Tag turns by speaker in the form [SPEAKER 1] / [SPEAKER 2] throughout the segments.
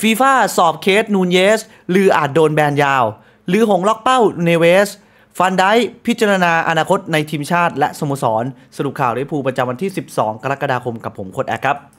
[SPEAKER 1] ฟีฟ่าสอบเคส นูนเยสหรืออาจโดนแบนยาว หรือหงล็อกเป้าเนเวส ฟันได้พิจารณาอนาคตในทีมชาติและสโมสรสรุปข่าวลิเวูประจำวันที่ 12 กรกฎาคมกับผมโคดแอคครับ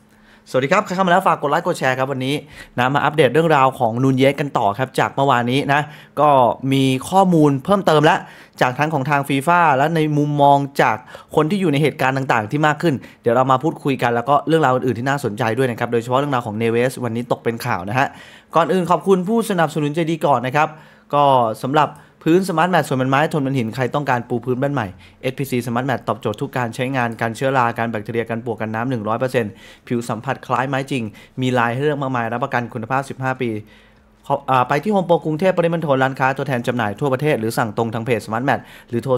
[SPEAKER 1] สวัสดีครับใครเข้ามาแล้ว ฝากกดไลค์กดแชร์ครับวันนี้นะมาอัปเดตเรื่องราวของนูนเยสกันต่อครับจากเมื่อวานนี้นะก็มีข้อมูลเพิ่มเติมแล้วจากทั้งของทางฟีฟ่าและในมุมมองจากคนที่อยู่ในเหตุการณ์ต่างๆ ที่มากขึ้น เดี๋ยวเรามาพูดคุยกัน แล้วก็เรื่องราวอื่นๆที่น่าสนใจด้วยนะครับโดยเฉพาะเรื่องราวของเนเวส วันนี้ตกเป็นข่าวนะฮะก่อนอื่นขอบคุณผู้สนับสนุนใจดีก่อนนะครับก็สำหรับพื้นสมาร์ทแมทส่วนเป็นไม้ทนเป็นหิน ใครต้องการปูพื้นบ้านใหม่ h p c สมาร์ทแมทตอบโจทย์ทุกการใช้งาน การเชื้อราการแบคทีเรียการปวกกันน้ำ 100%ผิวสัมผัสคล้ายไม้จริง มีลายให้เลือกมากมายรับประกันคุณภาพ 15 ปี ไปที่โฮมโปรกรุงเทพปริมณฑลร้านค้าตัวแทนจำหน่ายทั่วประเทศ หรือสั่งตรงทางเพจสมาร์ทแมทหรือโทร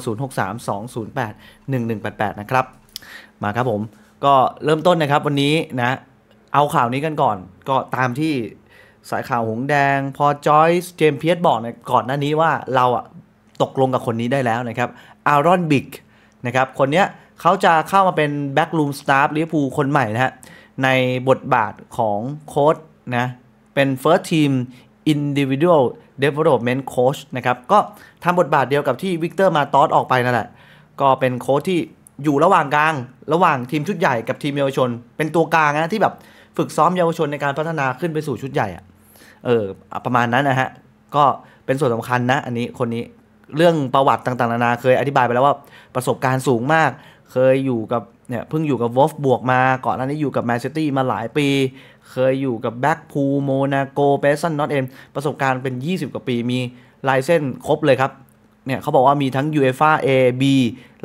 [SPEAKER 1] 0632081188 นะครับ มาครับผม ก็เริ่มต้นนะครับวันนี้นะเอาข่าวนี้กันก่อนก็ตามที่สายข่าวหงแดง พอจอยส์เจมเพียสบอกนะก่อนหน้านี้ว่าเราอะตกลงกับคนนี้ได้แล้วนะครับอารอนบิกนะครับ คนเนี้ยเขาจะเข้ามาเป็นแบ็กลูมสตาฟลิเวอร์พูลคนใหม่นะฮะในบทบาทของโค้ชนะเป็นเฟ First t e a ิ i n ว i v i d u ลเดเวล็อปเมนต์โค้ชนะครับ ก็ทำบทบาทเดียวกับที่วิกเตอร์มาตอสออกไปนั่นแหละก็เป็นโค้ชที่อยู่ระหว่างกลาง ระหว่างทีมชุดใหญ่กับทีมเยาวชน เป็นตัวกลางนะที่แบบฝึกซ้อมเยาวชนในการพัฒนาขึ้นไปสู่ชุดใหญ่อะเออประมาณนั้นนะฮะก็เป็นส่วนสำคัญนะอันนี้คนนี้เรื่องประวัติต่างๆนานาเคยอธิบายไปแล้วว่าประสบการณ์สูงมาก เคยอยู่กับเนี่ยเพิ่งอยู่กับวอฟบวกมา ก่อนหน้านี้อยู่กับแมนเชสเตอร์มาหลายปี เคยอยู่กับแบ็กพูโมนาโกเบสันนอตเอ็มประสบการณ์เป็น 20 กว่าปีมีลายเส้นครบเลยครับเนี่ยเขาบอกว่ามีทั้ง u f a A B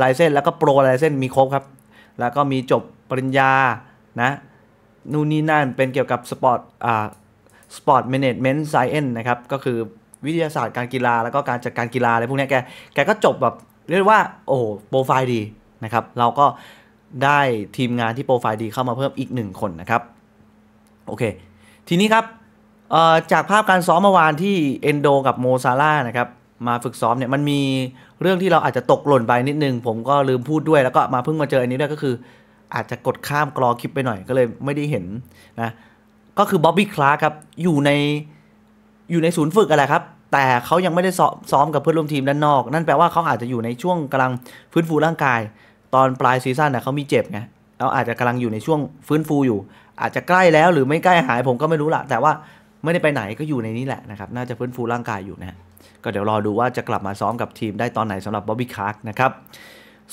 [SPEAKER 1] ลายเส้นแล้วก็โปรลายเส้นมีครบครับแล้วก็มีจบปริญญานะนู่นนี่นั่นเป็นเกี่ยวกับสปอร์ตอ่า Sport Management Science นะครับ ก็คือวิทยาศาสตร์การกีฬาแล้วก็การจัดการกีฬาอะไรพวกนี้แกแกก็จบแบบเรียกว่าโอ้โหโปรไฟล์ดีนะครับ เราก็ได้ทีมงานที่โปรไฟล์ดีเข้ามาเพิ่มอีกหนึ่งคนนะครับ โอเค ทีนี้ครับ จากภาพการซ้อมเมื่อวานที่เอนโดกับโมซาร่านะครับ มาฝึกซ้อมเนี่ยมันมีเรื่องที่เราอาจจะตกหล่นไปนิดนึง ผมก็ลืมพูดด้วยแล้วก็มาเพิ่งมาเจออันนี้ด้วยก็คือ อาจจะกดข้ามกรอคลิปไปหน่อยก็เลยไม่ได้เห็นนะก็คือบ๊อบบี้คลาร์ครับอยู่ใน อยู่ในศูนย์ฝึกอะไรครับแต่เขายังไม่ได้ซ้อมกับเพื่อนร่วมทีมด้านนอกนั่นแปลว่าเขาอาจจะอยู่ในช่วงกำลังฟื้นฟูร่างกาย ตอนปลายซีซั่นนะ่เขามีเจ็บไงเขาอาจจะกำลังอยู่ในช่วงฟื้นฟูอยู่ อาจจะใกล้แล้วหรือไม่ใกล้หายผมก็ไม่รู้ละแต่ว่าไม่ได้ไปไหนก็อยู่ในนี้แหละนะครับน่าจะฟื้นฟูร่างกายอยู่นะก็เดี๋ยวรอดูว่าจะกลับมาซ้อมกับทีมได้ตอนไหนสำหรับบ๊อบบี้คาร์กนะครับ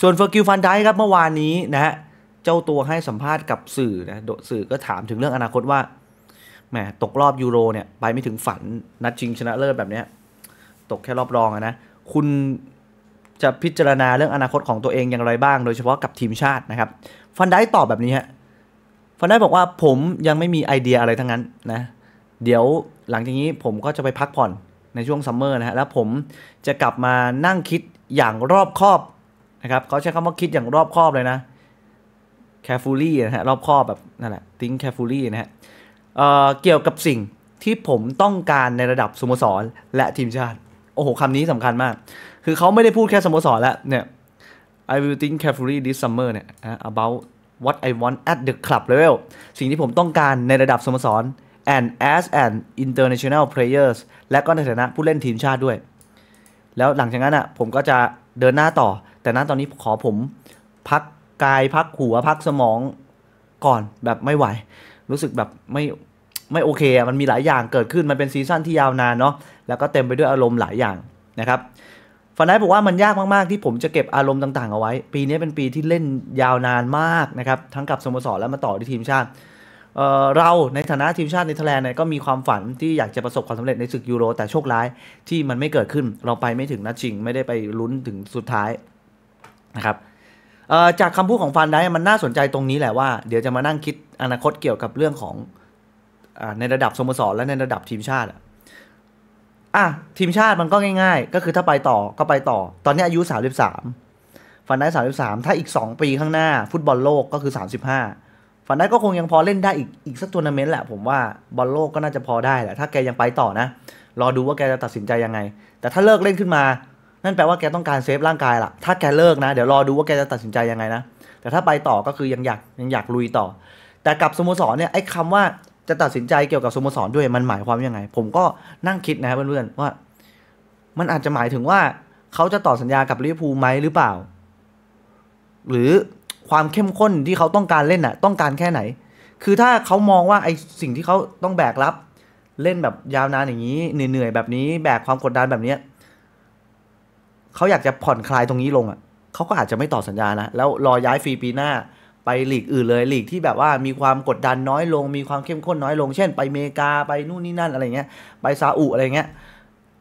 [SPEAKER 1] ส่วนเฟอร์กิลฟันไดครับเมื่อวานนี้นะฮะเจ้าตัวให้สัมภาษณ์กับสื่อนะสื่อก็ถามถึงเรื่องอนาคตว่าแหมตกรอบยูโรเนี่ยไปไม่ถึงฝันนัดชิงชนะเลิศแบบเนี้ยตกแค่รอบรองอะนะคุณจะพิจารณาเรื่องอนาคตของตัวเองอย่างไรบ้าง โดยเฉพาะกับทีมชาตินะครับฟันได้ตอบแบบนี้ฮะฟันได้บอกว่าผมยังไม่มีไอเดียอะไรทั้งนั้นนะเดี๋ยวหลังจากนี้ผมก็จะไปพักผ่อนในช่วงซัมเมอร์นะฮะแล้วผมจะกลับมานั่งคิดอย่างรอบคอบนะครับเขาใช้คำว่าคิดอย่างรอบคอบเลยนะ carefully นะฮะรอบคอบแบบนั่นแหละ think carefully นะฮะเกี่ยวกับสิ่งที่ผมต้องการในระดับสโมสรและทีมชาติ โอ้โหคำนี้สำคัญมาก คือเขาไม่ได้พูดแค่สโมสรแล้วเนี่ย I will think carefully this summer เนี่ย about what I want at the club level สิ่งที่ผมต้องการในระดับสโมสร and as an international players และก็ในฐานะผู้เล่นทีมชาติด้วย แล้วหลังจากนั้นอ่ะผมก็จะเดินหน้าต่อ แต่นตอนนี้ขอผมพักกายพักหัวพักสมองก่อนแบบไม่ไหวรู้สึกแบบไม่ไม่โอเคอ่ะมันมีหลายอย่างเกิดขึ้นมันเป็นซีซั่นที่ยาวนานเนาะแล้วก็เต็มไปด้วยอารมณ์หลายอย่างนะครับฟันไดบอกว่ามันยากมาก ๆ ที่ผมจะเก็บอารมณ์ต่างๆเอาไว้ ปีนี้เป็นปีที่เล่นยาวนานมากนะครับทั้งกับสโมสรและมาต่อที่ทีมชาติเเราในฐานะทีมชาติในแถอร์แลนดก็มีความฝันที่อยากจะประสบความสำเร็จในศึกยูโรแต่โชคร้ายที่มันไม่เกิดขึ้นเราไปไม่ถึงนัดชิง ไม่ได้ไปลุ้นถึงสุดท้ายนะครับจากคำพูดของฟันได้มันน่าสนใจตรงนี้แหละว่าเดี๋ยวจะมานั่งคิดอนาคตเกี่ยวกับเรื่องของอในระดับสโมสรและในระดับทีมชาติอ่ะทีมชาติมันก็ง่ายๆ ก็คือถ้าไปต่อก็ไปต่อ ตอนนี้อายุ 33ฟันได้33 ถ้าอีก 2 ปีข้างหน้า ฟุตบอลโลกก็คือ 35ฟันได้ก็คงยังพอเล่นได้อีก อีกสักทัวร์นาเมนต์แหละผมว่าบอลโลกก็น่าจะพอได้แหละ ถ้าแกยังไปต่อนะรอดูว่าแกจะตัดสินใจยังไง แต่ถ้าเลิกเล่นขึ้นมานั่นแปลว่าแกต้องการเซฟร่างกายละถ้าแกเลิกนะ เดี๋ยวรอดูว่าแกจะตัดสินใจยังไงนะ แต่ถ้าไปต่อก็คือยังอยากยังอยากลุยต่อ แต่กับสโมสรเนี่ยไอ้คำว่าจะตัดสินใจเกี่ยวกับสโมสรด้วยมันหมายความยังไง ผมก็นั่งคิดนะครับเพื่อนๆว่า มันอาจจะหมายถึงว่าเขาจะต่อสัญญากับลิเวอร์พูลไหมหรือเปล่า หรือความเข้มข้นที่เขาต้องการเล่นอ่ะต้องการแค่ไหน คือถ้าเขามองว่าไอสิ่งที่เขาต้องแบกรับ เล่นแบบยาวนานอย่างนี้เหนื่อยๆแบบนี้แบกความกดดันแบบเนี้ยเขาอยากจะผ่อนคลายตรงนี้ลงอ่ะ เขาก็อาจจะไม่ต่อสัญญานะ แล้วรอย้ายฟรีปีหน้า ไปหลีกอื่นเลยหลีกที่แบบว่ามีความกดดันน้อยลง มีความเข้มข้นน้อยลง เช่นไปเมกาไปนู่นนี่นั่นอะไรเงี้ย ไปซาอุอะไรเงี้ย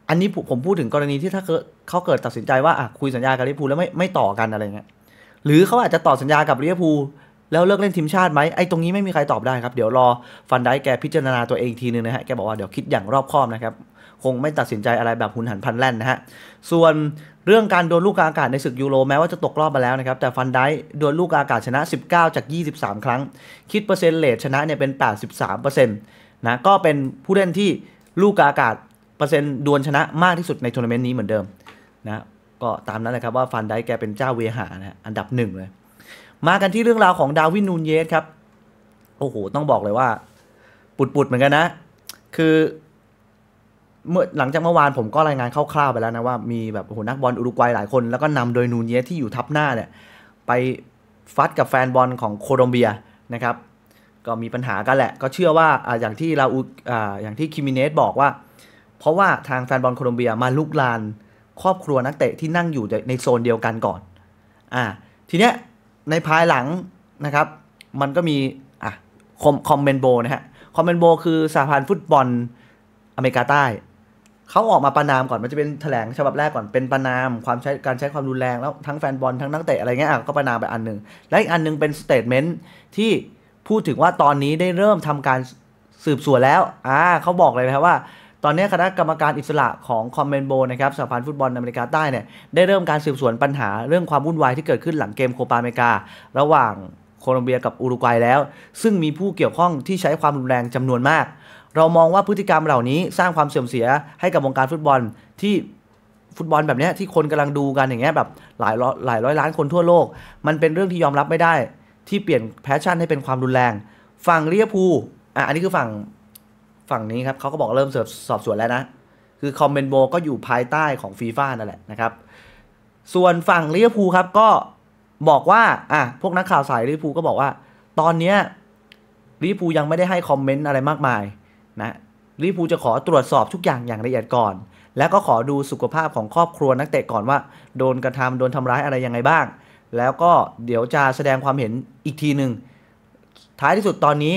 [SPEAKER 1] อันนี้ผมพูดถึงกรณีที่ถ้าเขาเกิดตัดสินใจว่าคุยสัญญากับลิเวอร์พูลแล้วไม่ไม่ต่อกันอะไรเงี้ย หรือเขาอาจจะต่อสัญญากับลิเวอร์พูลแล้วเลิกเล่นทีมชาติไหมไอ้ตรงนี้ไม่มีใครตอบได้ครับ เดี๋ยวรอฟันได้แกพิจารณาตัวเองทีนึงนะฮะ แกบอกว่าเดี๋ยวคิดอย่างรอบคอบนะครับ คงไม่ตัดสินใจอะไรแบบหุนหันพันแล่นนะฮะส่วนเรื่องการโดนลูกอากาศในศึกยูโร แม้ว่าจะตกรอบมาแล้วนะครับ แต่ฟันได้โดนลูกอากาศชนะ 19 จาก 23 ครั้ง คิดเปอร์เซ็นต์เลทชนะเนี่ยเป็น 83%นะก็เป็นผู้เล่นที่ลูกอากาศเปอร์เซ็นต์ดวลชนะมากที่สุดในทัวร์นาเมนต์นี้เหมือนเดิมนะก็ตามนั้นนะครับว่าฟันได้แกเป็นเจ้าเวหานะอันดับหนึ่งเลยมากันที่เรื่องราวของดาวินนูนเยสครับโอ้โหต้องบอกเลยว่า ปุดๆเหมือนกันนะ คือเมื่อหลังจากเมื่อวานผมก็รายงานคร่าวๆไปแล้วนะว่ามีแบบโอ้โหนักบอลอุรุกวัยหลายคนแล้วก็นำโดยนูเนียที่อยู่ทับหน้าเนี่ยไปฟัดกับแฟนบอลของโคลอมเบียนะครับ ก็มีปัญหากันแหละ ก็เชื่อว่าออย่างที่เราออย่างที่คิมิเนสบอกว่า เพราะว่าทางแฟนบอลโคลอมเบียมาลุกลาน ครอบครัวนักเตะที่นั่งอยู่ในโซนเดียวกันก่อนอ่า ทีเนี้ยในภายหลังนะครับมันก็มีอ่ะคอมเมนโบนะฮะคอมเมนโบคือสหพันธ์ฟุตบอลอเมริกาใต้เขาออกมาประนามก่อน มันจะเป็นแถลงฉบับแรกก่อน เป็นประนาม ความใช้การใช้ความรุนแรงแล้วทั้งแฟนบอลทั้งนักเตะอะไรเงี้ยก็ประนามไปอันหนึ่งและอีกอันหนึ่งเป็นสเตทเมนต์ที่พูดถึงว่าตอนนี้ได้เริ่มทำการสืบสวนแล้ว อ่าเขาบอกเลยนะครับว่า ตอนนี้คณะกรรมการอิสระของคอมเมนโบนะครับสหพันธ์ฟุตบอลอเมริกาใต้เนี่ยได้เริ่มการสืบสวนปัญหา เรื่องความวุ่นวายที่เกิดขึ้นหลังเกมโคปาเมการะหว่างโคลอมเบียกับอุรุกวัยแล้วซึ่งมีผู้เกี่ยวข้องที่ใช้ความรุนแรงจำนวนมากเรามองว่าพฤติกรรมเหล่านี้สร้างความเสื่อมเสียให้กับวงการฟุตบอลที่ฟุตบอลแบบนี้ที่คนกำลังดูกันอย่างเงี้ยแบบหลายร้อยหลายร้อยล้านคนทั่วโลก มันเป็นเรื่องที่ยอมรับไม่ได้ ที่เปลี่ยนแพชชั่นให้เป็นความรุนแรงฝั่งเรียพูอ่ะอันนี้คือฝั่งฝั่งนี้ครับเขาก็บอกเริ่มสอบสวนแล้วนะ คือคอมเมนโบก็อยู่ภายใต้ของฟีฟ่านั่นแหละนะครับ ส่วนฝั่งเรียพูครับก็บอกว่าอ่ะพวกนักข่าวสายลิเวอร์พูลก็บอกว่าตอนเนี้ยลิเวอร์พูลยังไม่ได้ให้คอมเมนต์อะไรมากมายนะลิฟูจะขอตรวจสอบทุกอย่างอย่างละเอียดก่อน แล้วก็ขอดูสุขภาพของครอบครัวนักเตะก่อนว่าโดนกระทำโดนทำร้ายอะไรยังไงบ้าง แล้วก็เดี๋ยวจะแสดงความเห็นอีกทีหนึ่ง ท้ายที่สุดตอนนี้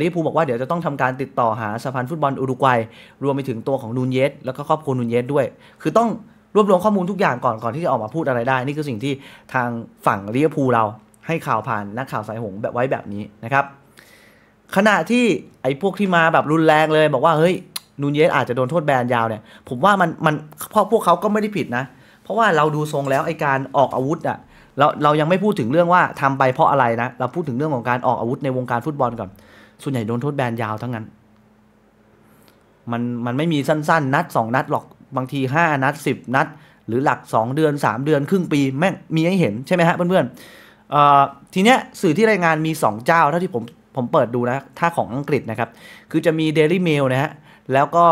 [SPEAKER 1] ลิฟูบอกว่าเดี๋ยวจะต้องทำการติดต่อหาสพาฟุตบอลอุรุกวัย รวมไปถึงตัวของนูนเยสแล้วก็ครอบครัวนูนเยสด้วย คือต้องรวบรวมข้อมูลทุกอย่างก่อนก่อนที่จะออกมาพูดอะไรได้ นี่คือสิ่งที่ทางฝั่งลิฟรพูเราให้ข่าวผ่านนักข่าวสายหงแบบไว้แบบนี้นะครับขณะที่ไอ้พวกที่มาแบบรุนแรงเลยบอกว่าเฮ้ยนูนเยสอาจจะโดนโทษแบนยาวเนี่ยผมว่ามันมันเพราะพวกเขาก็ไม่ได้ผิดนะ เพราะว่าเราดูทรงแล้วไอ้การออกอาวุธอะเราเรายังไม่พูดถึงเรื่องว่าทำไปเพราะอะไรนะ เราพูดถึงเรื่องของการออกอาวุธในวงการฟุตบอลก่อนส่วนใหญ่โดนโทษแบนยาวทั้งนั้นมันมัน ไม่มีสั้นๆนัด2นัดหรอกบางที5นัด 10 นัด หรือหลัก 2 เดือน 3 เดือน ครึ่งปี แม่งมีให้เห็นใช่ไหมฮะเพื่อนๆทีเนี้ยสื่อที่รายงานมี2เจ้าเท่าที่ผมผมเปิดดูนะ ถ้าของอังกฤษนะครับ คือจะมี Daily Mail นะฮะ แล้วก็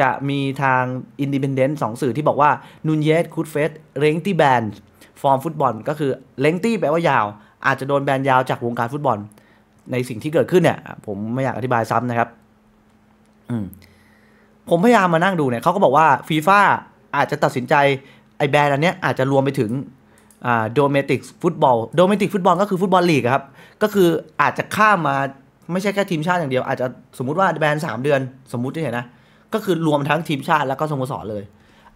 [SPEAKER 1] จะมีทาง Independent สองสื่อที่บอกว่านูนเยสคูดเฟสเร้งตี้แบนฟอร์มฟุตบอลก็คือเล้งตี้แปลว่ายาว อาจจะโดนแบนยาวจากวงการฟุตบอล ในสิ่งที่เกิดขึ้นเนี่ยผมไม่อยากอธิบายซ้ำนะครับอืมผมพยายามมานั่งดูเนี่ยเขาก็บอกว่าฟีฟ่าอาจจะตัดสินใจไอแบนอันเนี้ยอาจจะรวมไปถึงอ่าโดเมติกฟุตบอลโดเมติกฟุตบอลก็คือฟุตบอลลีกครับก็คืออาจจะข้ามมาไม่ใช่แค่ทีมชาติอย่างเดียวอาจจะสมมุติว่าแบนสามเดือน สมมุติที่เห็นนะ ก็คือรวมทั้งทีมชาติ แล้วก็สโมสรเลย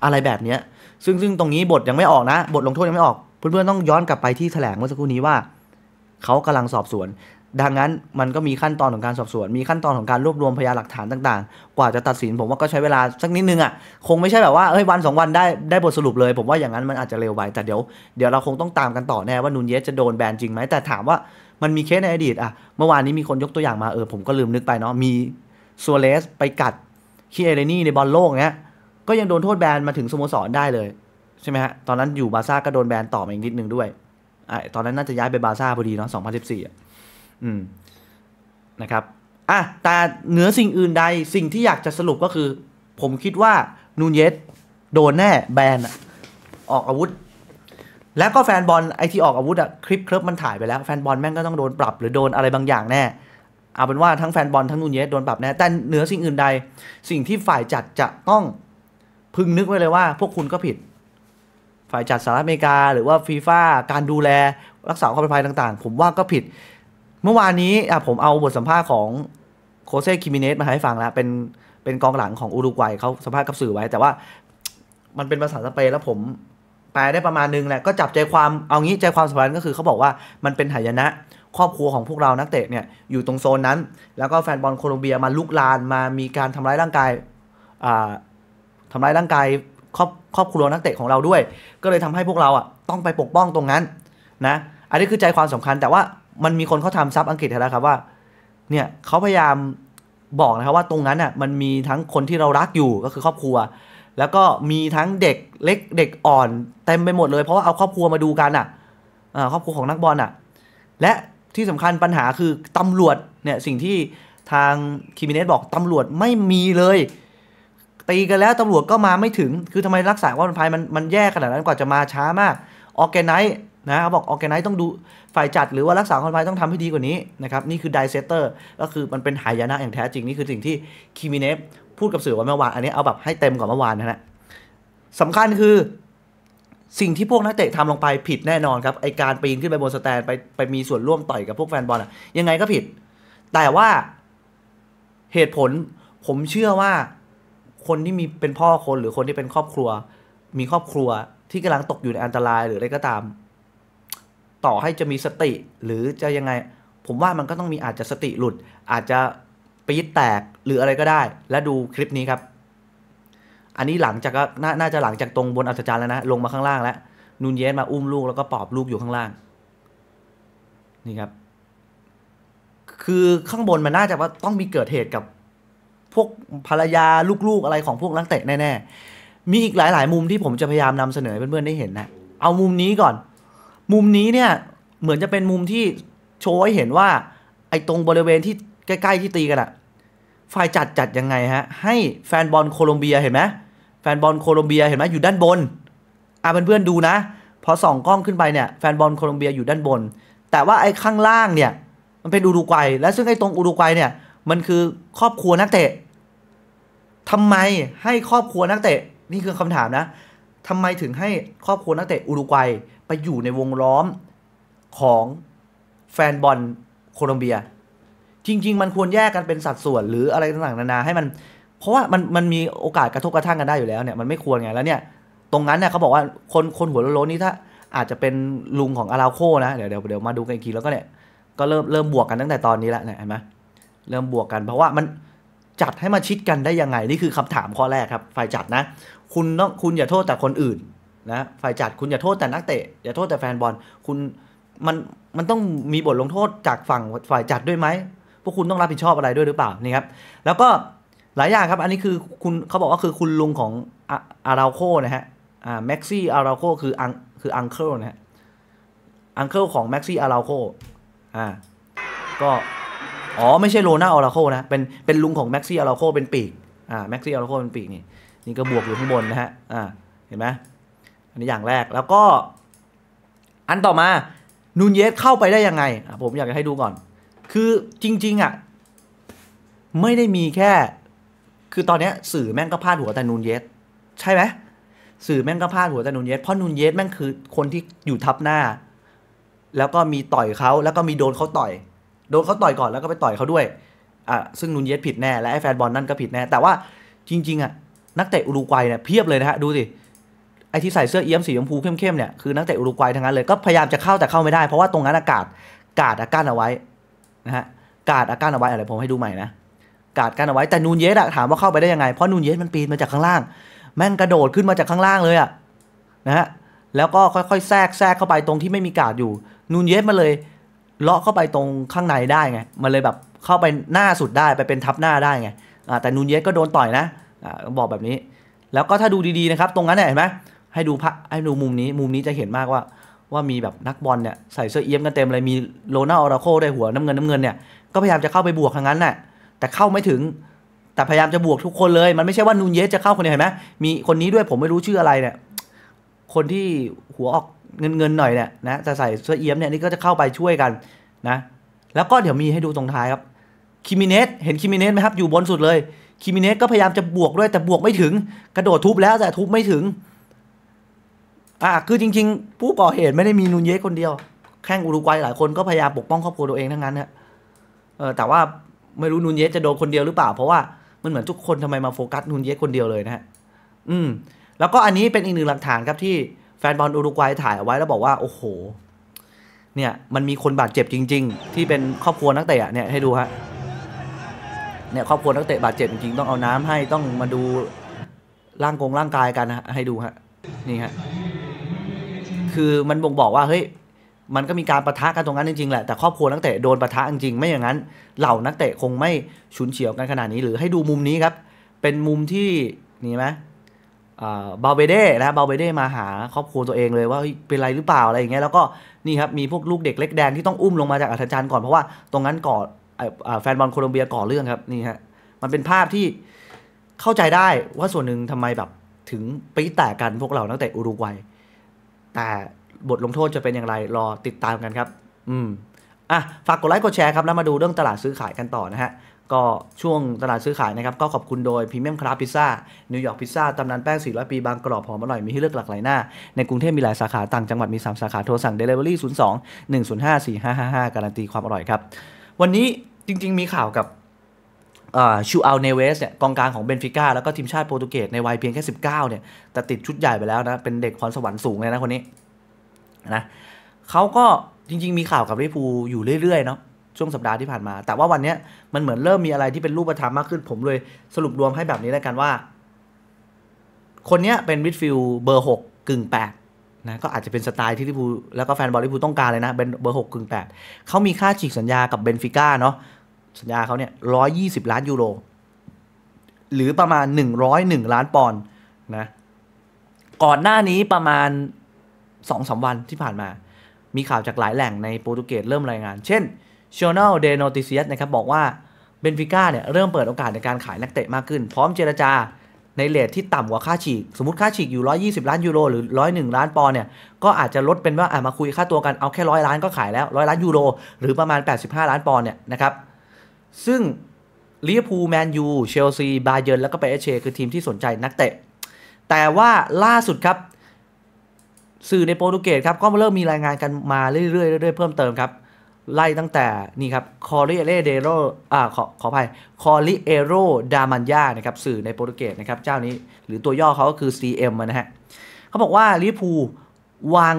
[SPEAKER 1] อะไรแบบเนี้ยซึ่งซึ่งตรงนี้บทยังไม่ออกนะ บทลงโทษยังไม่ออกเพื่อนๆต้องย้อนกลับไปที่แถลงเมื่อสักครู่นี้ว่า เขากำลังสอบสวน ดังนั้นมันก็มีขั้นตอนของการสอบสวน มีขั้นตอนของการรวบรวมพยานหลักฐานต่างๆ กว่าจะตัดสินผมว่าก็ใช้เวลาสักนิดนึงอะ่ะคงไม่ใช่แบบว่าเฮ้ยวันสองวันได้ได้บทสรุปเลย ผมว่าอย่างนั้นมันอาจจะเร็วไปแต่เดี๋ยวเดี๋ยวเราคงต้องตามกันต่อแน่ว่านูนเยสจะโดนแบนจริงไหมแต่ถามว่ามันมีเคสในอดีตอะเมื่อวานนี้มีคนยกตัวอย่างมา เออผมก็ลืมนึกไปเนาะ มีซัวเรสไปกัดคีเอเรนี่ ในบอลโลกเนี้ย ก็ยังโดนโทษแบนมาถึง สโมสรได้เลย ใช่ไหมฮะ ตอนนั้นอยู่บาซ่าก็โดนแบนต่อมาอีกนิดนึงด้วยอตอนนั้นน่าจะย้ายไปบาซ่าพอดีเนาะ 2014อ่ะอืม นะครับ อ่ะแต่เหนือสิ่งอื่นใด สิ่งที่อยากจะสรุปก็คือ ผมคิดว่านูนเยสโดนแน่แบนออกอาวุธแล้วก็แฟนบอลไอที่ออกอาวุธอะคลิปเคลิบมันถ่ายไปแล้วแฟนบอลแม่งก็ต้องโดนปรับหรือโดนอะไรบางอย่างแน่เอาเป็นว่าทั้งแฟนบอลทั้งนูนเยสโดนปรับแน่ แต่เหนือสิ่งอื่นใด สิ่งที่ฝ่ายจัดจะต้องพึงนึกไว้เลยว่า พวกคุณก็ผิด ฝ่ายจัดสหรัฐอเมริกา หรือว่าฟีฟ่าการดูแลรักษาความปลอดภัยต่างๆผมว่าก็ผิด เมื่อวานนี้ผมเอาบทสัมภาษณ์ของโคเซคิมิเนสมาให้ฟังแล้วเป็นเป็นกองหลังของอุรุกวัยเขาสัมภาษณ์กับสื่อไว้แต่ว่า มันเป็นภาษาสเปนแล้วผมแปลได้ประมาณนึงแหละก็จับใจความเอางี้ใจความสำคัญก็คือเขาบอกว่ามันเป็นหายนะ ครอบครัวของพวกเรานักเตะเนี่ยอยู่ตรงโซนนั้น แล้วก็แฟนบอลโคลอมเบียมาลุกลานมามีการทำร้ายร่างกายทำร้ายร่างกายครอบครอบครัวนักเตะของเราด้วย ก็เลยทำให้พวกเราอ่ะต้องไปปกป้องตรงนั้นนะอันนี้คือใจความสำคัญ แต่ว่ามันมีคนเขาทำซับอังกฤษแล้วครับว่าเนี่ยเขาพยายามบอกนะครับว่าตรงนั้นอ่ะมันมีทั้งคนที่เรารักอยู่ก็คือ ครอบครัวแล้วก็มีทั้งเด็กเล็กเด็กอ่อนเต็มไปหมดเลยเพราะว่าเอาครอบครัวมาดูกันอ่ะครอบครัวของนักบอลอ่ะและที่สำคัญปัญหาคือตำรวจเนี่ยสิ่งที่ทางคิมิเนสบอกตำรวจไม่มีเลย ตีกันแล้วตำรวจก็มาไม่ถึง คือทำไมรักษาความปลอดภัย มันมันแย่ขนาดนั้นกว่าจะมาช้ามาก ออแกไนท์นะเขาบอกออแกไนท์ต้องดูฝ่ายจัด หรือว่ารักษาความปลอดภัยต้องทำให้ดีกว่านี้นะครับนี่คือไดเซเตอร์ก็คือมันเป็นหายนะอย่างแท้จริง นี่คือสิ่งที่คิมิเนฟพูดกับสื่อว่าเมื่อวานอันนี้เอาแบบให้เต็มกว่าเมื่อวานนะฮะสำคัญคือสิ่งที่พวกนักเตะทำลงไปผิดแน่นอนครับไอการปีนขึ้นไปบนสแตนไปไปมีส่วนร่วมต่อยกับพวกแฟนบอลอะยังไงก็ผิด แต่ว่าเหตุผล ผมเชื่อว่าคนที่มีเป็นพ่อคนหรือคนที่เป็นครอบครัว มีครอบครัว ที่กำลังตกอยู่ในอันตรายหรืออะไรก็ตาม ต่อให้จะมีสติ หรือจะยังไง ผมว่ามันก็ต้องมีอาจจะสติหลุดอาจจะปี๊ดแตกหรืออะไรก็ได้ และดูคลิปนี้ครับ อันนี้หลังจากน่าจะหลังจากตรงบนอัศจรรย์แล้วนะลงมาข้างล่างแล้วนุนเยสมาอุ้มลูกแล้วก็ปอบลูกอยู่ข้างล่าง นี่ครับ คือข้างบนมันน่าจะว่าต้องมีเกิดเหตุกับ พวกภรรยาลูกๆ อะไรของพวกนักเตะแน่ๆมีอีกหลายๆ มุมที่ผมจะพยายามนำเสนอเพื่อนๆได้เห็นนะ เอามุมนี้ก่อน มุมนี้เนี่ยเหมือนจะเป็นมุมที่โชว์ให้เห็นว่า ไอ้ตรงบริเวณที่ใกล้ ๆ ที่ตีกันอะฝ่ายจัด จัดยังไงฮะ ให้แฟนบอลโคลอมเบียเห็นไหม แฟนบอลโคลอมเบียเห็นไหม อยู่ด้านบน อ่ะเพื่อนๆดูนะ พอส่องกล้องขึ้นไปเนี่ย แฟนบอลโคลอมเบียอยู่ด้านบน แต่ว่าไอ้ข้างล่างเนี่ย มันเป็นอุรุกวัย และซึ่งไอ้ตรงอุรุกวัยเนี่ย มันคือครอบครัวนักเตะทำไมให้ครอบครัวนักเตะนี่คือคำถามนะ ทำไมถึงให้ครอบครัวนักเตะอุรุกวัยไปอยู่ในวงล้อมของแฟนบอลโคลอมเบียจริงๆมันควรแยกกันเป็นสัดส่วนหรืออะไรต่างๆนานาให้มัน เพราะว่ามันมันมีโอกาสกระทบกระทั่งกันได้อยู่แล้วเนี่ยมันไม่ควรไงแล้วเนี่ยตรงนั้นเนี่ยเขาบอกว่าคนคนหัวโล้นนี่ถ้า อาจจะเป็นลุงของอาราโคนะเดี๋ยวเดี๋ยวเดี๋ยวมาดูกันอีกทีแล้วก็เนี่ยก็เริ่มเริ่มบวกกันตั้งแต่ตอนนี้แล้วเนี่ยเห็นไหมเริ่มบวกกันเพราะว่ามันจัดให้มาชิดกันได้ยังไงนี่คือคำถามข้อแรกครับ ฝ่ายจัดนะ คุณต้องคุณอย่าโทษแต่คนอื่นนะฝ่ายจัดคุณอย่าโทษแต่นักเตะอย่าโทษแต่แฟนบอลคุณมันมันต้องมีบทลงโทษจากฝั่งฝ่ายจัดด้วยไหมพวกคุณต้องรับผิดชอบอะไรด้วยหรือเปล่านี่ครับแล้วก็หลายอย่างครับ อันนี้คือคุณเขาบอกว่าคือคุณลุงของอาราโคนะฮะอ่าแม็กซี่อาราโคคืออังคืออังเคิลนะฮะอังเคิลของแม็กซี่อาราโคอ่าก็อ๋อไม่ใช่โรน่าอาราโคนะเป็นเป็นลุงของแม็กซี่อาราโคเป็นปีกอ่าแม็กซี่อาราโคเป็นปีกนี่ นี่ก็บวกอยู่ข้างบนนะฮะอ่าเห็นไหมอันนี้อย่างแรกแล้วก็ อันต่อมานูนเยสเข้าไปได้ยังไง ผมอยากจะให้ดูก่อนคือจริง ๆอ่ะไม่ได้มีแค่คือตอนนี้สื่อแม่งก็พาดหัวแต่นูนเยสใช่ไหมสื่อแม่งก็พาดหัวแต่นูนเยสเพราะนูนเยสแม่งคือคนที่อยู่ทับหน้า แล้วก็มีต่อยเขาแล้วก็มีโดนเขาต่อย โดนเขาต่อยก่อนแล้วก็ไปต่อยเขาด้วยอ่ะซึ่งนูนเยสผิดแน่และไอ้แฟนบอลนั่นก็ผิดแน่ แต่ว่าจริง ๆ อ่ะ นักเตะอุรุกวัยเนี่ยเพียบเลยนะฮะดูสิไอ้ที่ใส่เสื้อเอี้ยมสีชมพูเข้มๆเนี่ยคือนักเตะอุรุกวัยทั้งนั้นเลย ก็พยายามจะเข้าแต่เข้าไม่ได้เพราะว่าตรงนั้นอากาศกาดอากั้นเอาไว้นะฮะกาดอาการเอาไว้อะไรผมให้ดูใหม่นะกาดกันเอาไว้แต่นูนเยสอะถามว่าเข้าไปได้ยังไงเพราะนูนเยสมันปีนมาจากข้างล่าง แม่งกระโดดขึ้นมาจากข้างล่างเลยอะนะฮะแล้วก็ค่อยๆแทรกแทรกเข้าไปตรงที่ไม่มีกาดอยู่นูนเยสมาเลยเลาะเข้าไปตรงข้างในได้ไงมันเลยแบบเข้าไปหน้าสุดได้ไปเป็นทับหน้าได้ไงแต่นูนเยสก็โดนต่อยนะอบอกแบบนี้ แล้วก็ถ้าดูดีๆนะครับตรงนั้นเห็นไหมให้ดูพระให้ดูมุมนี้มุมนี้จะเห็นมากว่าว่ามีแบบนักบอลเนี่ยใส่เสื้อเอี๊ยมกันเต็มเลยมีโลน่าออราโค ได้หัวน้ำเงินน้ำเงินเนี่ยก็พยายามจะเข้าไปบวกทางนั้นน่ะแต่เข้าไม่ถึง แต่พยายามจะบวกทุกคนเลย มันไม่ใช่ว่านูนเยสจะเข้าคนเดียวเห็นไหมมีคนนี้ด้วยผมไม่รู้ชื่ออะไรเนี่ยคนที่หัวออกเงินเงินหน่อยเนี่ยนะจะใส่เสื้อเอี๊ยมเนี่ยนี่ก็จะเข้าไปช่วยกันนะ แล้วก็เดี๋ยวมีให้ดูตรงท้ายครับคิมิเนสเห็นคิมิเนสไหมครับอยู่บนสุดเลยคิมิเนสก็พยายามจะบวกด้วยแต่บวกไม่ถึงกระโดดทุบแล้วแต่ทุบไม่ถึงอ่าคือจริงๆ ผู้ก่อเหตุไม่ได้มีนูนเยสคนเดียวแข้งอุรุกวัย หลายคนก็พยายามปกป้องครอบครัวตัวเองทั้งนั้นเนี่ยเออแต่ว่าไม่รู้นูนเยสจะโดนคนเดียวหรือเปล่า เพราะว่ามันเหมือนทุกคนทำไม มาโฟกัสนูนเยสคนเดียวเลยนะฮะอืม แล้วก็อันนี้เป็นอีกหนึ่งหลักฐานครับที่แฟนบอลอุรุกวัยถ่ายเอาไว้แล้วบอกว่าโอ้โห เนี่ยมันมีคนบาดเจ็บจริง ๆ ที่เป็นครอบครัวนักเตะเนี่ยให้ดูฮะเนี่ยครอบครัวนักเตะบาดเจ็บจริงๆต้องเอาน้ำให้ต้องมาดูร่างกงร่างกายกันนะให้ดูฮะนี่ฮะคือมันบ่งบอกว่าเฮ้ย มันก็มีการประทะกันตรงนั้นจริงๆแหละ แต่ครอบครัวนักเตะโดนประทะจริงๆไม่อย่างนั้น เหล่านักเตะคงไม่ฉุนเฉียวกันขนาดนี้หรือให้ดูมุมนี้ครับ เป็นมุมที่นี่ไหมเบาเบเด้นะเบาเบเด้มาหาครอบครัวตัวเองเลยว่าเป็นไรหรือเปล่าอะไรอย่างเงี้ยแล้วก็นี่ครับมีพวกลูกเด็กเล็กแดงที่ต้องอุ้มลงมาจากอัธจันทร์ก่อนเพราะว่าตรงนั้นก่อแฟนบอลโคลอมเบียก่อเรื่องครับนี่ฮะมันเป็นภาพที่เข้าใจได้ว่าส่วนหนึ่งทำไมแบบถึงปีแตกกันพวกเรานักเตะอุรุกวัยแต่บทลงโทษจะเป็นอย่างไรรอติดตามกันครับ อืม อ่ะฝากกดไลค์กดแชร์ครับแล้วมาดูเรื่องตลาดซื้อขายกันต่อนะฮะ ก็ช่วงตลาดซื้อขายนะครับ ก็ขอบคุณโดยพรีเมียมคราฟพิซซ่านิวยอร์กพิซซ่าตำนานแป้ง 400 ปีบางกรอบหอมอร่อยมีให้เลือกหลากหลายหน้า ในกรุงเทพมีหลายสาขาต่างจังหวัดมี 3 สาขาโทรสั่ง Delivery 02 105 4555 การันตีความอร่อยครับ วันนี้จริงๆมีข่าวกับชูอัลเนเวสเนี่ยกองกลางของเบนฟิก้าแล้วก็ทีมชาติโปรตุเกสในวัยเพียงแค่ 19เนี่ยแต่ติดชุดใหญ่ไปแล้วนะ เป็นเด็กพรสวรรค์สูงเลยนะคนนี้นะเขาก็จริงๆมีข่าวกับลิพูอยู่เรื่อยๆ เนาะช่วงสัปดาห์ที่ผ่านมา แต่ว่าวันนี้มันเหมือนเริ่มมีอะไรที่เป็นรูปธรรมมากขึ้นผมเลยสรุปรวมให้แบบนี้แล้วกันว่า คนนี้เป็นวิดฟิลเบอร์6กึ่ง8นะก็อาจจะเป็นสไตล์ที่ลิพูแล้วก็แฟนบอลลิพูต้องการเลยนะ เป็นเบอร์6กึ่ง8เขามีค่าฉีกสัญญากับเบนฟิก้าเนาะสัญญาเขาเนี่ยร้อยี่สิบล้าน ยูโร หรือประมาณหนึ่งร้อยหนึ่งล้านปอนด์นะ ก่อนหน้านี้ประมาณสองสาวันที่ผ่านมา มีข่าวจากหลายแหล่งในโปรตุเกสเริ่มรายงาน เช่น Journal de Noticias นะครับบอกว่า เบนฟิก้าเนี่ยเริ่มเปิดโอกาสในการขายนักเตะมากขึ้น พร้อมเจรจาในเลทที่ต่ำกว่าค่าฉีก สมมติค่าฉีกอยู่ 120 ล้าน ยูโร หรือ 101 ล้านปอนเนี่ย ก็อาจจะลดเป็นว่า อ่ามาคุยค่าตัวกัน เอาแค่ร้อยล้าน ก็ขายแล้วร้อยล้านยูโร หรือประมาณ 85 ล้านปอนเนี่ยนะครับซึ่งลิเวอร์พูลแมนยูเชลซี บาเยิร์นแล้วก็ไปเอเชคือทีมที่สนใจนักเตะ แต่ว่าล่าสุดครับ สื่อในโปรตุเกสครับก็เริ่มมีรายงานกันมาเรื่อยๆเรื่อยๆเพิ่มเติมครับ ไล่ตั้งแต่ นี่ครับ คอริเอเรเดโรอ่าขอขออภัยคอริเอโรดามันยานะครับ สื่อในโปรตุเกสนะครับ เจ้านี้หรือตัวย่อเขาก็คือ CM นะฮะเขาบอกว่าลิเวอร์พูลวาง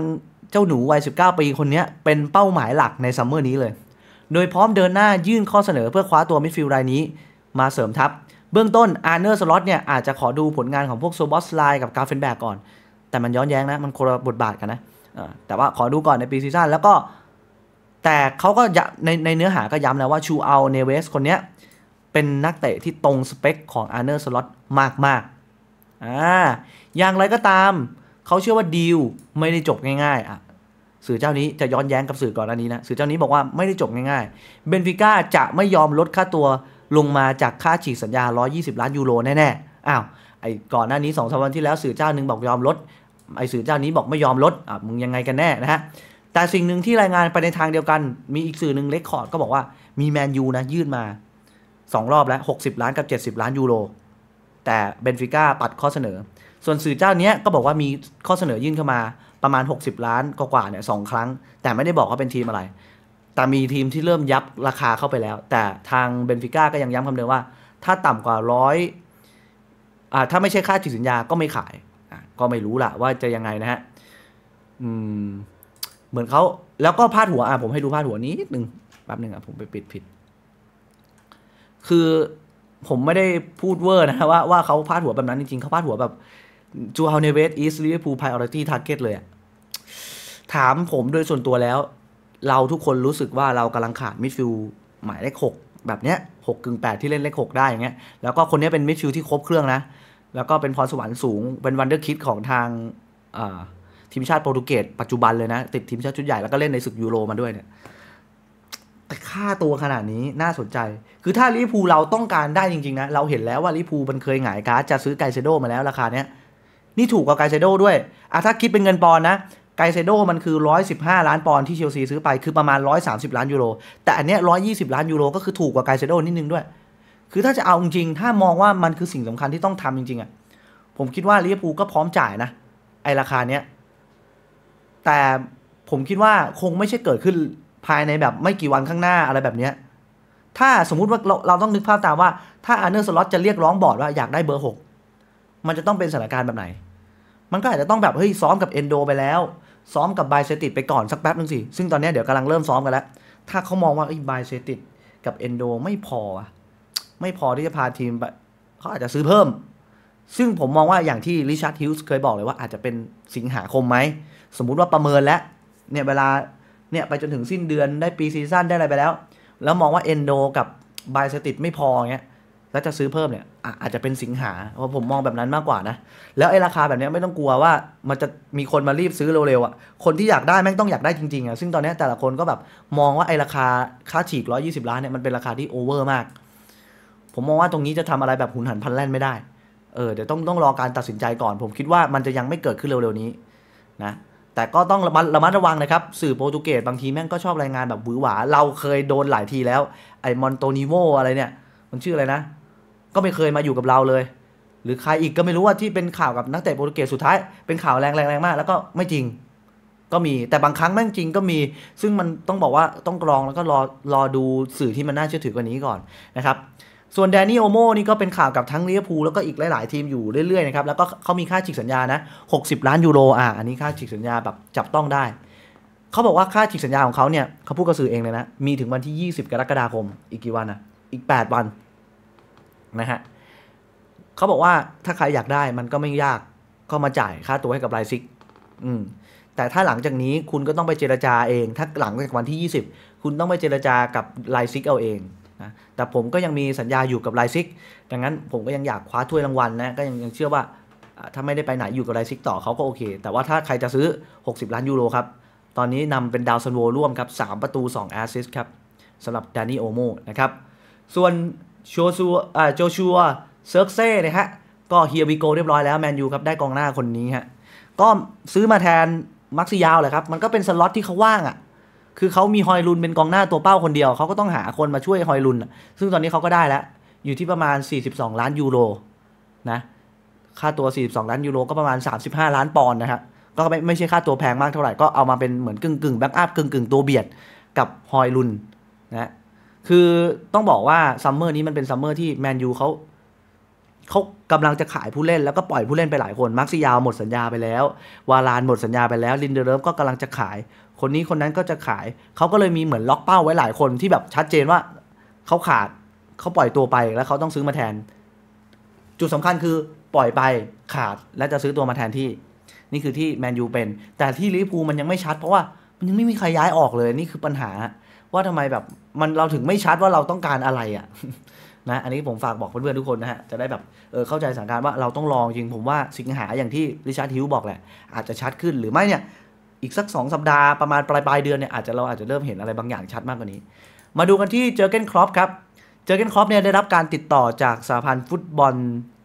[SPEAKER 1] เจ้าหนูวัย19ปีคนนี้เป็นเป้าหมายหลักในซัมเมอร์นี้เลยโดยพร้อมเดินหน้ายื่นข้อเสนอเพื่อคว้าตัวมิดฟิลด์รายนี้มาเสริมทัพเบื้องต้นอาร์เนอร์สล็อตเนี่ยอาจจะขอดูผลงานของพวกโซบอสไลกับกาเฟนแบกก่อน แต่มันย้อนแย้งนะมันคนละบทบาทกันนะแต่ว่าขอดูก่อนในปีซีซั่นแล้วก็ แต่เขาก็ในในเนื้อหาก็ย้ำนะว่าชูเอาเนเวสคนนี้เป็นนักเตะที่ตรงสเปคของอาร์เนอร์สล็อตมากๆอ่าอย่างไรก็ตามเขาเชื่อว่าดีลไม่ได้จบง่ายๆอ่ะสื่อเจ้านี้จะย้อนแย้งกับสื่อก่อนอันนี้นะสื่อเจ้านี้บอกว่าไม่ได้จบง่ายๆเบนฟิก้าจะไม่ยอมลดค่าตัวลงมาจากค่าฉีกสัญญา 120 ล้านยูโรแน่ๆอ้าวไอ้ก่อนหน้านี้2องสวันที่แล้วสื่อเจ้านึงบอกยอมลดไอ้สื่อเจ้านี้บอกไม่ยอมลดอ่ะมึงยังไงกันแน่นะฮะแต่สิ่งหนึ่งที่รายงานไปในทางเดียวกัน มีอีกสื่อหนึ่งเลคคอร์ดก็บอกว่ามีแมนยูนะยื่นมา 2 รอบแล้ว 60 ล้านกับ 70 ล้าน ยูโรแต่เบนฟิก้าปัดข้อเสนอ ส่วนสื่อเจ้านี้ก็บอกว่ามีข้อเสนอยื่นเข้ามาประมาณ 60 ล้านกว่าเนี่ยสองครั้ง แต่ไม่ได้บอกว่าเป็นทีมอะไร แต่มีทีมที่เริ่มยับราคาเข้าไปแล้ว แต่ทางเบนฟิก้าก็ยังย้ำคำเดิมว่า ถ้าต่ำกว่าร้อยอ่าถ้าไม่ใช่ค่าจิสัญญาก็ไม่ขายอ่ะก็ไม่รู้ละว่าจะยังไงนะฮะอืมเหมือนเขาแล้วก็พาดหัวอ่าผมให้ดูพาดหัวนี้นิดนึงแป๊บนึงอ่ะ ผมไปปิดผิด คือผมไม่ได้พูดเวอร์นะว่าว่าเขาพาดหัวแบบนั้นจริงๆเขาพาดหัวแบบจูเฮาเนเวสอีสลิเวีย์พูลไพรออร์ตี้ทาร์เก็ตเลยอะถามผมโดยส่วนตัวแล้ว เราทุกคนรู้สึกว่าเรากำลังขาดมิดฟิลหมายเลขหกแบบเนี้ยหกกึ่งแปดที่เล่นเลขหกได้อย่างเงี้ยแล้วก็คนนี้เป็นมิดฟิลที่ครบเครื่องนะแล้วก็เป็นพรสวรรค์สูง เป็นวันเดอร์คิดของทางทีมชาติโปรตุเกสปัจจุบันเลยนะ ติดทีมชาติชุดใหญ่แล้วก็เล่นในศึกยูโรมาด้วยเนี่ยแต่ค่าตัวขนาดนี้น่าสนใจ คือถ้าลิพูเราต้องการได้จริงๆนะเราเห็นแล้วว่าลิพูมันเคยหงายการ์ดจะซื้อไกเซโดมาแล้วราคาเนี้ยนี่ถูกกว่าไกเซโดด้วยอ่ะถ้าคิดเป็นเงินปอนนะไกเซโดมันคือ 115 ล้านปอนด์ที่เชลซีซื้อไปคือประมาณ 130 ล้านยูโร แต่อันเนี้ย120 ล้านยูโร ก็คือถูกกว่าไกเซโดนิดนึงด้วย คือถ้าจะเอาจริงถ้ามองว่ามันคือสิ่งสำคัญที่ต้องทำจริงๆอ่ะผมคิดว่าลิเวอร์พูลก็พร้อมจ่ายนะ ไอราคาเนี้ยแต่ผมคิดว่าคงไม่ใช่เกิดขึ้นภายในแบบไม่กี่วันข้างหน้าอะไรแบบเนี้ยถ้าสมมุติว่าเราเราต้องนึกภาพตามว่าถ้าอาร์เนอร์สล็อตจะเรียกร้องบอร์ดว่าอยากได้เบอร์หกมันจะต้องเป็นสถานการณ์แบบไหน มันก็อาจจะต้องแบบเฮ้ยซ้อมกับเอนโดไปแล้วซ้อมกับไบเซติดไปก่อนสักแป๊บนึงสิ ซึ่งตอนนี้เดี๋ยวกำลังเริ่มซ้อมกันแล้ว ถ้าเขามองว่าไอ้บเซติดกับเอนโดไม่พอ ไม่พอที่จะพาทีมเขาอาจจะซื้อเพิ่ม ซึ่งผมมองว่าอย่างที่ริชาร์ดฮิลส์เคยบอกเลยว่าอาจจะเป็นสิงหาคมไหม สมมุติว่าประเมินแล้ว เนี่ยเวลา เนี่ยไปจนถึงสิ้นเดือนได้ปีซีซั่นได้อะไรไปแล้ว แล้วมองว่าเอนโดกับไบเซติดไม่พอเงี้ยแล้วจะซื้อเพิ่มเนี่ย อาจจะเป็นสิงหาเพราะผมมองแบบนั้นมากกว่านะ แล้วไอ้ราคาแบบนี้ไม่ต้องกลัวว่า มันจะมีคนมารีบซื้อเร็วๆอ่ะคนที่อยากได้แม่งต้องอยากได้จริงๆอ่ะซึ่งตอนนี้แต่ละคนก็แบบมองว่าไอ้ราคาค่าฉีก120ล้านเนี่ยมันเป็นราคาที่โอเวอร์มาก ผมมองว่าตรงนี้จะทำอะไรแบบหุนหันพันแล่นไม่ได้เออเดี๋ยวต้องต้องรอการตัดสินใจก่อน ผมคิดว่ามันจะยังไม่เกิดขึ้นเร็วๆนี้นะแต่ก็ต้องระมัดระมัดระวังนะครับ สื่อโปรตุเกสบางทีแม่งก็ชอบรายงานแบบหวือหวาเราเคยโดนหลายทีแล้ว ไอ้มอนโตนิโวอะไรเนี่ย มันชื่ออะไรนะก็ไม่เคยมาอยู่กับเราเลย หรือใครอีกก็ไม่รู้ว่าที่เป็นข่าวกับนักเตะโปรตุเกสสุดท้ายเป็นข่าวแรงแรงแรงมากแล้วก็ไม่จริง ก็มีแต่บางครั้งแม่งจริงก็มีซึ่งมันต้องบอกว่าต้องกรองแล้วก็รอรอดูสื่อที่มันน่าเชื่อถือกว่านี้ก่อนนะครับส่วนแดนนี่โอโมนี่ก็เป็นข่าวกับทั้งลิเวอร์พูลแล้วก็อีกหลายๆทีมอยู่เรื่อยๆนะครับแล้วก็เขามีค่าฉีกสัญญานะ60ล้านยูโรอ่ะอันนี้ค่าฉีกสัญญาแบบจับต้องได้เขาบอกว่าค่าฉีกสัญญาของเขาเนี่ยเขาพูดกับสื่อเองเลยนะมีถึงวันที่ 20 กรกฎาคม อีกกี่วัน่ะอีก 8 วันนะฮะเขาบอกว่าถ้าใครอยากได้มันก็ไม่ยากก็มาจ่ายค่าตัวให้กับไลซิกอืมแต่ถ้าหลังจากนี้คุณก็ต้องไปเจรจาเอง ถ้าหลังจากวันที่ 20 คุณต้องไปเจรจากับไลซิกเอาเองนะแต่ผมก็ยังมีสัญญาอยู่กับไลซิกดังนั้นผมก็ยังอยากคว้าถ้วยรางวัลนะก็ยังยังเชื่อว่าถ้าไม่ได้ไปไหนอยู่กับไลซิกต่อเขาก็โอเค แต่ว่าถ้าใครจะซื้อ 60 ล้านยูโรครับตอนนี้นำเป็นดาวซันโวร่วมครับ 3 ประตู2แอสซิสครับสำหรับแดนนี่โอโมนะครับส่วนโชัวซอ่าโจชัวเซิร์กเซ่นะฮะ ก็เฮียบิโกเรียบร้อยแล้ว แมนยูครับได้กองหน้าคนนี้ฮะ ก็ซื้อมาแทนมักซิยาวเลยครับ มันก็เป็นสล็อตที่เขาว่างอะ่ะ คือเขามีฮอยลุนเป็นกองหน้าตัวเป้าคนเดียว เขาก็ต้องหาคนมาช่วยฮอยลุนซึ่งตอนนี้เขาก็ได้แล้ว อยู่ที่ประมาณ 42 ล้านยูโรนะ ค่าตัว 42 ล้านยูโร ก็ประมาณ 35 ล้านปอนด์นะับก็ไม่ ไม่ใช่ค่าตัวแพงมากเท่าไหร่ ก็เอามาเป็นเหมือนกึ่งกึ่งแบ็กอัพ กึ่งกึ่งตัวเบียดกับฮอยลุนนะคือต้องบอกว่าซัมเมอร์นี้มันเป็นซัมเมอร์ที่แมนยูเขาเขากำลังจะขายผู้เล่น แล้วก็ปล่อยผู้เล่นไปหลายคนมาร์คซิยาวหมดสัญญา ไปแล้ว วาลานหมดสัญญาไปแล้วลินเดอรเลิฟก็กำลังจะขาย คนนี้คนนั้นก็จะขายเขาก็เลยมีเหมือนล็อกเป้าไว้หลายคนที่แบบชัดเจนว่าเขาขาดเขาปล่อยตัวไปแล้วเขาต้องซื้อมาแทน จุดสำคัญคือปล่อยไปขาดและจะซื้อตัวมาแทนที่ นี่คือที่แมนยูเป็นแต่ที่ลิเวอร์พูลมันยังไม่ชัดเพราะว่ามันยังไม่มีใครย้ายออกเลย นี่คือปัญหาว่าทำไมแบบมันเราถึงไม่ชัดว่าเราต้องการอะไรอะ่ะนะอันนี้ผมฝากบอกเพื่อนๆทุกคนนะฮะจะได้แบบเออเข้าใจสถานการณ์ว่าเราต้องลองจริงผมว่าสิงหาอย่างที่ริชาร์ดฮิวบอกแหละอาจจะชัดขึ้นหรือไม่เนี่ยอีกสัก2สัปดาห์ประมาณปลายปลายเดือนเนี่ยอาจจะเราอาจจะเริ่มเห็นอะไรบางอย่างชัดมากกว่านี้มาดูกันที่เจอเกนครอปครับเจอเกนครอปเนี่ยได้รับการติดต่อจากสหพันธ์ฟุตบอล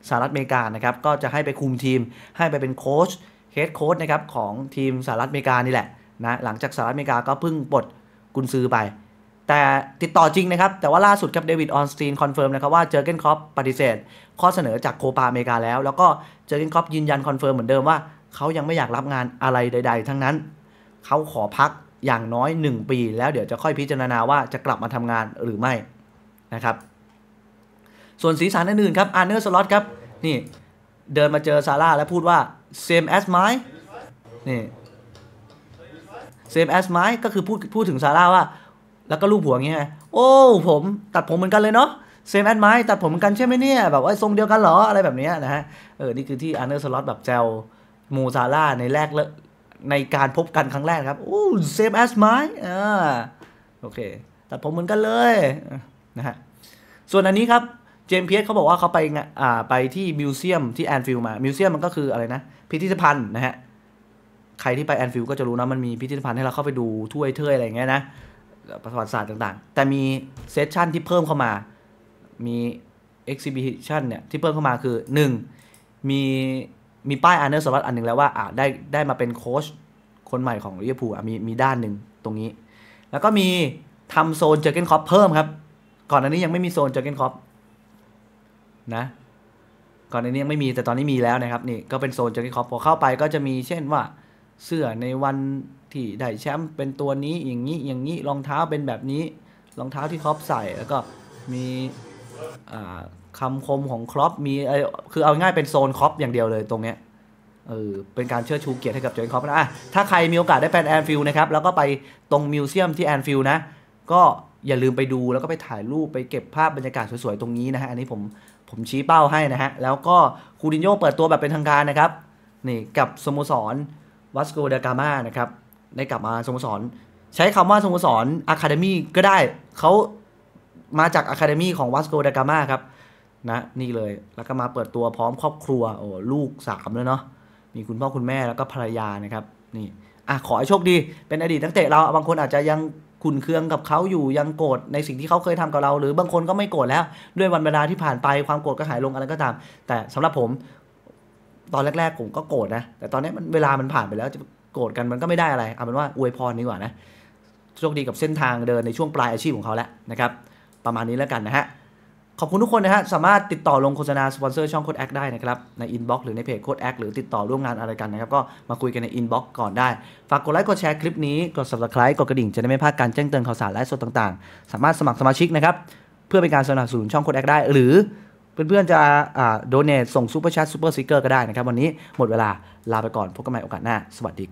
[SPEAKER 1] สหรัฐอเมริกานะครับก็จะให้ไปคุมทีมให้ไปเป็นโค้ชเฮดโค้ชนะครับของทีมสหรัฐอเมริกานี่แหละนะหลังจากสหรัฐอเมริกาก็เพิ่งปลดกุนซือไป แต่ติดต่อจริงนะครับ แต่ว่าล่าสุดครับเดวิดออนสตีนคอนเฟิร์มนะครับว่าเจอเกนคอปปฏิเสธข้อเสนอจากโคปาอเมริกาแล้ว แล้วก็เจอเกนคอปยืนยันคอนเฟิร์มเหมือนเดิมว่าเขายังไม่อยากรับงานอะไรใดๆทั้งนั้น เขาขอพักอย่างน้อย 1 ปีแล้วเดี๋ยวจะค่อยพิจารณาว่าจะกลับมาทำงานหรือไม่นะครับ ส่วนสีสันอื่นๆครับอาร์เนอร์สล็อตครับ นี่เดินมาเจอซาร่าแล้วพูดว่า same as mine นี่เซฟแอสไมมก็คือพูดพูดถึงซาร่าว่า แล้วก็ลูกผัวอย่างเงี้ยโอ้ผมตัดผมเหมือนกันเลยเนาะเซมแอนไม้ตัดผมเหมือนกันใช่ไหมเนี่ย แบบว่าทรงเดียวกันเหรออะไรแบบนี้นะฮะเออนี่คือที่อันเดอร์สล็อตแบบแจวมูซาร่าในแรกเลในการพบกันครั้งแรกครับโอ้เซมแอสไม้อ่าโอเค ตัดผมเหมือนกันเลยนะฮะส่วนอันนี้ครับเจมเพียสเขาบอกว่าเขาไปอ่าไปที่มิวเซียมที่แอนฟิลมามิวเซียมมันก็คืออะไรนะ พิพิธภัณฑ์นะฮะใครที่ไปแอนฟิลก็จะรู้นะมันมีพิพิธภัณฑ์ให้เราเข้าไปดูถ้วยเทยอะไรอย่างเงี้ยนะ ประวัติศาสตร์ต่างๆ แต่มีเซสชั่นที่เพิ่มเข้ามา มีเอ็กซิบิชันเนี่ย ที่เพิ่มเข้ามาคือ 1. มีมีป้ายอันเนอร์สวัสดอันหนึ่งแล้วว่าอ่ะได้ได้มาเป็นโค้ชคนใหม่ของลิเวอร์พูลมีมีด้านหนึ่งตรงนี้ แล้วก็มีทำโซนเจอเกนคอปเพิ่มครับก่อนอันนี้ยังไม่มีโซนเจอเกนคอปนะก่อนอันนี้ยังไม่มีแต่ตอนนี้มีแล้วนะครับนี่ก็เป็นโซนเจอเกนคอปพอเข้าไป ก็จะมีเช่นว่าเสื้อในวันที่ได้แชมป์เป็นตัวนี้อย่างนี้อย่างนี้รองเท้าเป็นแบบนี้รองเท้าที่ครอปใส่แล้วก็มีคำคมของครอปมีคือเอาง่ายเป็นโซนครอปอย่างเดียวเลยตรงเนี้ยเออเป็นการเชิดชูเกียรติให้กับจอห์นครอปนะถ้าใครมีโอกาสได้ไปแอนฟิลด์นะครับ แล้วก็ไปตรงมิวเซียมที่แอนฟิลด์นะ ก็อย่าลืมไปดูแล้วก็ไปถ่ายรูปไปเก็บภาพบรรยากาศสวยๆตรงนี้นะฮะอันนี้ผมผมชี้เป้าให้นะฮะแล้วก็คูดินโยเปิดตัวแบบเป็นทางการนะครับนี่กับสโมสรวัสโกเดกามานะครับได้กลับมาสโมสร ใช้คำว่าสโมสรอะคาเดมี่ก็ได้เขามาจากอะคาเดมี่ของวัสโกเดกามาครับนะ นี่เลยแล้วก็มาเปิดตัวพร้อมครอบครัวโอ้ลูกสามแล้วเนาะมีคุณพ่อคุณแม่แล้วก็ภรรยานะครับ นี่อ่ะขอให้โชคดีเป็นอดีตตั้งแต่เรา บางคนอาจจะยังขุนเคืองกับเขาอยู่ยังโกรธในสิ่งที่เขาเคยทำกับเรา หรือบางคนก็ไม่โกรธแล้ว ด้วยวันเวลาที่ผ่านไปความโกรธก็หายลงอะไรก็ตาม แต่สำหรับผมตอนแรก ๆ ผมก็โกรธนะ แต่ตอนนี้มันเวลามันผ่านไปแล้วจะโกรธกันมันก็ไม่ได้อะไร เอาเป็นว่า อวยพรดีกว่านะ โชคดีกับเส้นทางเดินในช่วงปลายอาชีพของเขาแล้วนะครับ ประมาณนี้แล้วกันนะฮะ ขอบคุณทุกคนนะฮะ สามารถติดต่อลงโฆษณาสปอนเซอร์ช่องโคดแอคได้นะครับ ในอินบ็อกซ์หรือในเพจโคดแอคหรือติดต่อร่วมงานอะไรกันนะครับก็มาคุยกันในอินบ็อกซ์ก่อนได้ ฝากกดไลค์กดแชร์คลิปนี้ กด subscribe กดกระดิ่งจะได้ไม่พลาดการแจ้งเตือนข่าวสารและสดต่างๆ สามารถสมัครสมาชิกนะครับเพื่อเป็นการสนับสนุนช่องโคดแอคได้หรือเพื่อนๆ จะโดเนท ส่งซูเปอร์แชทซูเปอร์ซิกเกอร์ก็ได้นะครับ วันนี้หมดเวลา ลาไปก่อนพบกันใหม่โอกาสหน้า สวัสดี